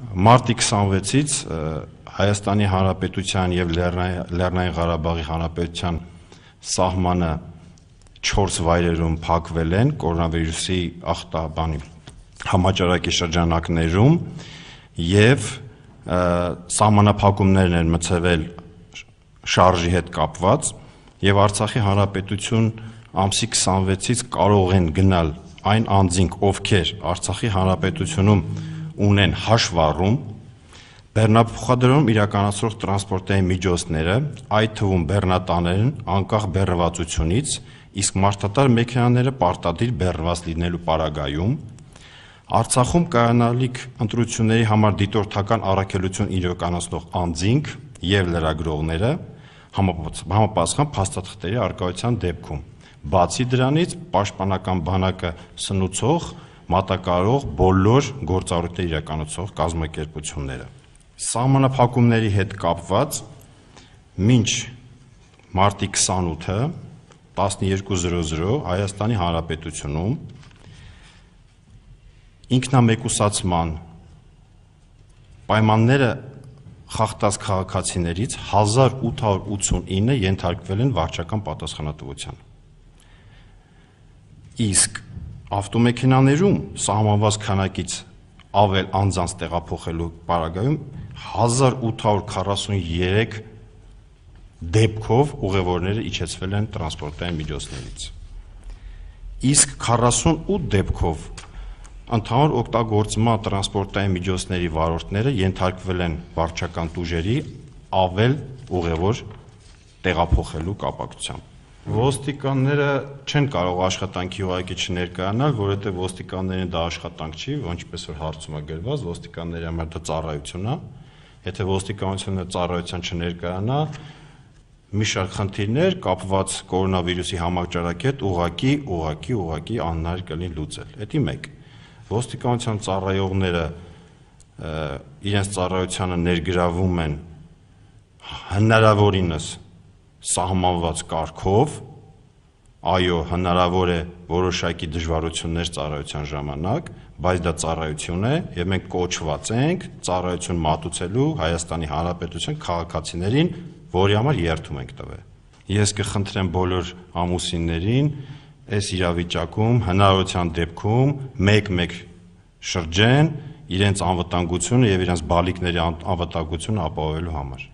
Մարտի 26-ից Հայաստանի Հանրապետության եւ Լեռնային Ղարաբաղի Հանրապետության սահմանը 4 վայրերում փակվել են կորոնավիրուսի ախտաբանի համաճարակի շրջանակներում եւ սահմանափակումներն են մցվել շարժի հետ կապված եւ Արցախի Հանրապետություն ամսի 26-ից կարող են գնալ այն անձինք, ովքեր Արցախի Հանրապետությունում ունեն հաշվառում բեռնափոխադրում իրականացող տրանսպորտային միջոցները, այդ թվում բեռնատաներն անկախ բեռնվածությունից, իսկ մարտատար մեքենաները պարտադիր բեռնված լինելու պարագայում Արցախում կայանալիք ընտրությունների համար դիտորդական առաքելություն իրականացնող անձինք եւ լրագրողները համապատասխան փաստաթղթերի արկայության դեպքում։ Բացի դրանից, պաշտպանական բանակը սնուցող մատակարող բոլոր գործառույթներ իրականացող կազմակերպությունները։ Սահմանափակումների հետ կապված մինչ մարտի 28-ը 12:00 Հայաստանի Հանրապետությունում ինքնամեկուսացման պայմանները խախտած քաղաքացիներից 1889 ենթարկվել են վարչական պատասխանատվության։ Իսկ ավտոմեքենաներում սահմանված քանակից ավել անձանց տեղափոխելու պարագայում 1843 դեպքով ուղևորները իջեցվել են տրանսպորտային միջոցներից։ Իսկ 48 դեպքով ընդհանուր օգտագործման տրանսպորտային միջոցների վարորդները ենթարկվել են վարչական տուժերի ավել ուղևոր տեղափոխելու կապակցությամբ։ Ոստիկանները չեն կարող աշխատանքի ուղղակի չներկայանալ, որովհետև ոստիկաններին դա աշխատանք չի, ինչպես որ հարցում է գրված, ոստիկանների համար դա ծառայություն է։ Եթե ոստիկանությունը ծառայության չներկայանա, մի շարք խնդիրներ կապված կորոնավիրուսի համաճարակի հետ ուղակի, ուղակի, ուղակի անհնար կլինի լուծել։ Դա 1։ Ոստիկանության ծառայողները իրենց ծառայությանը ներգրավում են հնարավորինս սահմանված կարգով, այո, հնարավոր է որոշակի դժվարություններ ծառայության ժամանակ, բայց դա ծառայություն է եւ մենք կոչված ենք ծառայություն մատուցելու Հայաստանի Հանրապետության քաղաքացիներին, որի համար երթում ենք տվել։ Ես կխնդրեմ բոլոր ամուսիններին այս իրավիճակում հնարավորության դեպքում մեկ-մեկ շրջեն իրենց անվտանգությունը եւ իրենց բալիկների անվտանգությունը ապահովելու համար։